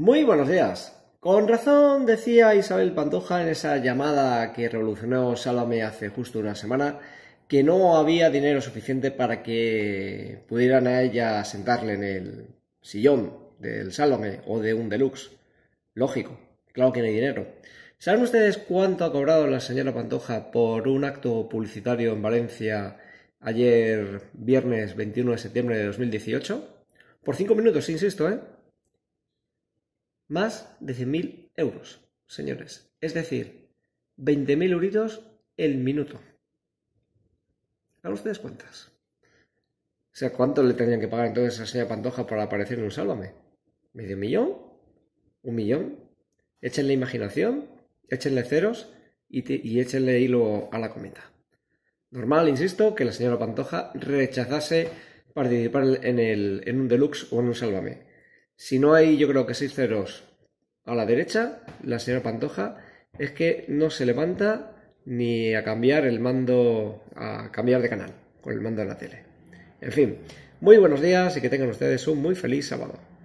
Muy buenos días. Con razón decía Isabel Pantoja en esa llamada que revolucionó Salome hace justo una semana que no había dinero suficiente para que pudieran a ella sentarle en el sillón del Salome o de un deluxe. Lógico, claro que no hay dinero. ¿Saben ustedes cuánto ha cobrado la señora Pantoja por un acto publicitario en Valencia ayer viernes 21 de septiembre de 2018? Por cinco minutos, insisto, ¿eh? más de 100.000 euros, señores. Es decir, 20.000 euritos el minuto. Hagan ustedes cuentas. O sea, ¿cuánto le tendrían que pagar entonces a la señora Pantoja para aparecer en un Sálvame? ¿Medio millón? ¿Un millón? Échenle imaginación, échenle ceros y, y échenle hilo a la cometa. Normal, insisto, que la señora Pantoja rechazase participar en, el, en un deluxe o en un Sálvame si no hay, yo creo que seis ceros a la derecha, la señora Pantoja, es que no se levanta ni a cambiar el mando, a cambiar de canal con el mando de la tele. En fin, muy buenos días y que tengan ustedes un muy feliz sábado.